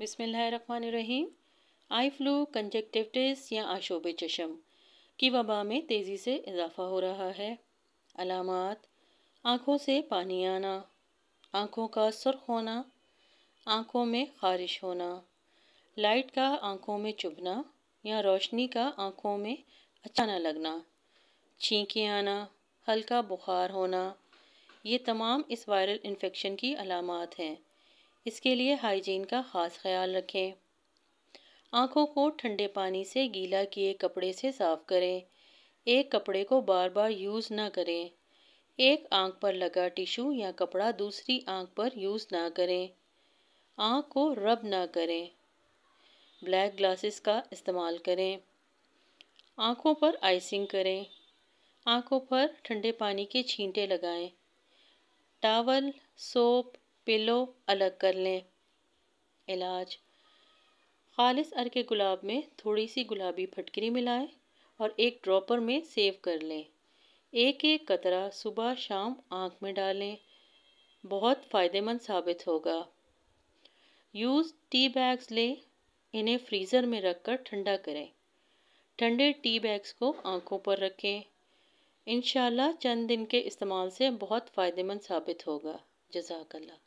बिसमीम eye flu कंजक्टिवटिस या आशोब चशम की वबा में तेज़ी से इजाफा हो रहा है अलामत आँखों से पानी आना आँखों का सुर्ख होना आँखों में खारिश होना लाइट का आँखों में चुभना या रोशनी का आँखों में अच्छा ना लगना छींकें आना हल्का बुखार होना ये तमाम इस वायरल इन्फेक्शन की अलामत हैं इसके लिए हाइजीन का ख़ास ख्याल रखें आँखों को ठंडे पानी से गीला किए कपड़े से साफ़ करें एक कपड़े को बार बार यूज़ ना करें एक आँख पर लगा टिशू या कपड़ा दूसरी आँख पर यूज़ ना करें आँख को रब ना करें ब्लैक ग्लासेस का इस्तेमाल करें आँखों पर आइसिंग करें आँखों पर ठंडे पानी के छींटे लगाएं, टावल सोप पिलो अलग कर लें इलाज खालिश अर के गुलाब में थोड़ी सी गुलाबी फटकरी मिलाएं और एक ड्रॉपर में सेव कर लें एक एक कतरा सुबह शाम आँख में डालें बहुत फ़ायदेमंद साबित होगा यूज़ टी बैग्स लें इन्हें फ्रीज़र में रख कर ठंडा करें ठंडे टी बैग्स को आंखों पर रखें इन चंद दिन के इस्तेमाल से बहुत फ़ायदेमंद साबित होगा जजाकल्ला